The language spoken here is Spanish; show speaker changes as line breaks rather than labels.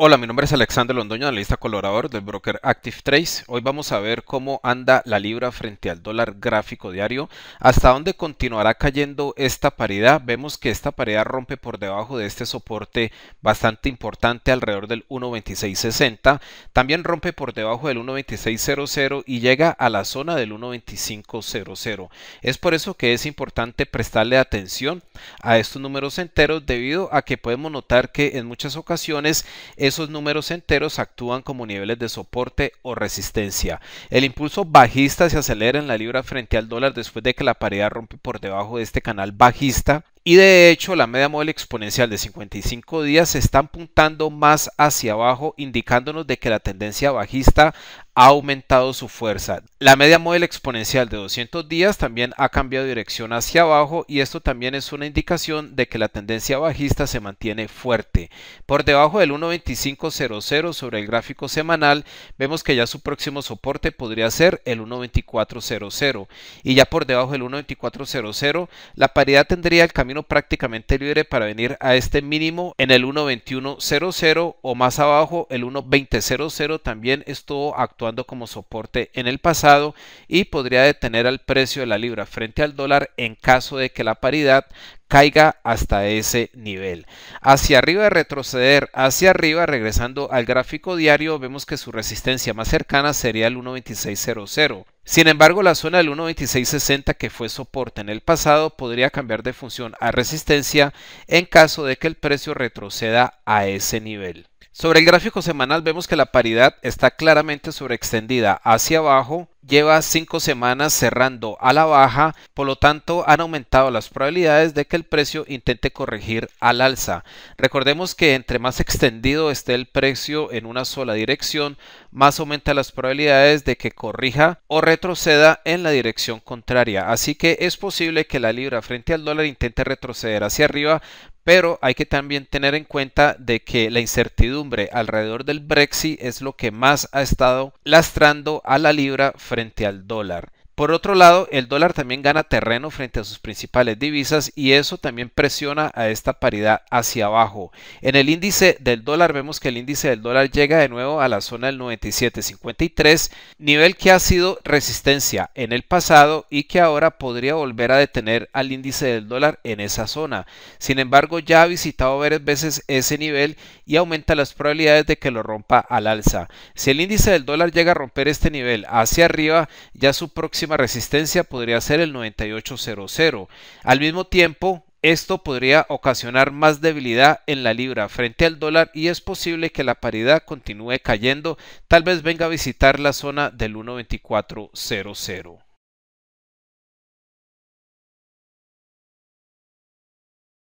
Hola, mi nombre es Alexander Londoño, analista colaborador del broker Active Trace. Hoy vamos a ver cómo anda la libra frente al dólar gráfico diario, hasta dónde continuará cayendo esta paridad. Vemos que esta paridad rompe por debajo de este soporte bastante importante alrededor del 1.2660, también rompe por debajo del 1.2600 y llega a la zona del 1.2500. Es por eso que es importante prestarle atención a estos números enteros debido a que podemos notar que en muchas ocasiones esos números enteros actúan como niveles de soporte o resistencia. El impulso bajista se acelera en la libra frente al dólar después de que la paridad rompe por debajo de este canal bajista y de hecho la media móvil exponencial de 55 días se está apuntando más hacia abajo indicándonos de que la tendencia bajista ha aumentado su fuerza. La media móvil exponencial de 200 días también ha cambiado dirección hacia abajo y esto también es una indicación de que la tendencia bajista se mantiene fuerte. Por debajo del 1.2500 sobre el gráfico semanal vemos que ya su próximo soporte podría ser el 1.2400 y ya por debajo del 1.2400 la paridad tendría el camino prácticamente libre para venir a este mínimo en el 1.2100 o más abajo el 1.2000 también estuvo actualmente como soporte en el pasado y podría detener al precio de la libra frente al dólar en caso de que la paridad caiga hasta ese nivel. Hacia arriba de retroceder, hacia arriba regresando al gráfico diario, vemos que su resistencia más cercana sería el 1.2600. Sin embargo, la zona del 1.2660 que fue soporte en el pasado podría cambiar de función a resistencia en caso de que el precio retroceda a ese nivel. Sobre el gráfico semanal vemos que la paridad está claramente sobreextendida hacia abajo, lleva 5 semanas cerrando a la baja, por lo tanto han aumentado las probabilidades de que el precio intente corregir al alza. Recordemos que entre más extendido esté el precio en una sola dirección, más aumenta las probabilidades de que corrija o retroceda en la dirección contraria. Así que es posible que la libra frente al dólar intente retroceder hacia arriba, pero hay que también tener en cuenta de que la incertidumbre alrededor del Brexit es lo que más ha estado lastrando a la libra frente al dólar. Por otro lado, el dólar también gana terreno frente a sus principales divisas y eso también presiona a esta paridad hacia abajo. En el índice del dólar vemos que el índice del dólar llega de nuevo a la zona del 97.53, nivel que ha sido resistencia en el pasado y que ahora podría volver a detener al índice del dólar en esa zona. Sin embargo, ya ha visitado varias veces ese nivel y aumenta las probabilidades de que lo rompa al alza. Si el índice del dólar llega a romper este nivel hacia arriba, ya su próximo resistencia podría ser el 9800. Al mismo tiempo, esto podría ocasionar más debilidad en la libra frente al dólar y es posible que la paridad continúe cayendo, tal vez venga a visitar la zona del 1.2400.